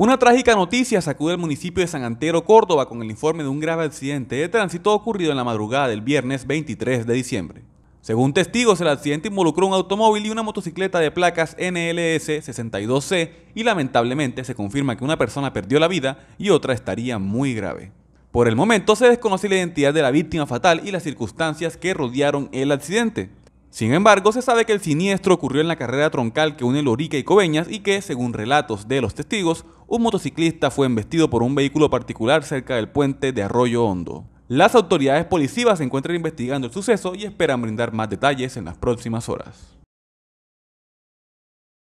Una trágica noticia sacude el municipio de San Antero, Córdoba, con el informe de un grave accidente de tránsito ocurrido en la madrugada del viernes 23 de diciembre. Según testigos, el accidente involucró un automóvil y una motocicleta de placas NLS 62C y lamentablemente se confirma que una persona perdió la vida y otra estaría muy grave. Por el momento se desconoce la identidad de la víctima fatal y las circunstancias que rodearon el accidente. Sin embargo, se sabe que el siniestro ocurrió en la carrera troncal que une Lorica y Cobeñas y que, según relatos de los testigos, un motociclista fue embestido por un vehículo particular cerca del puente de Arroyo Hondo. Las autoridades policivas se encuentran investigando el suceso y esperan brindar más detalles en las próximas horas.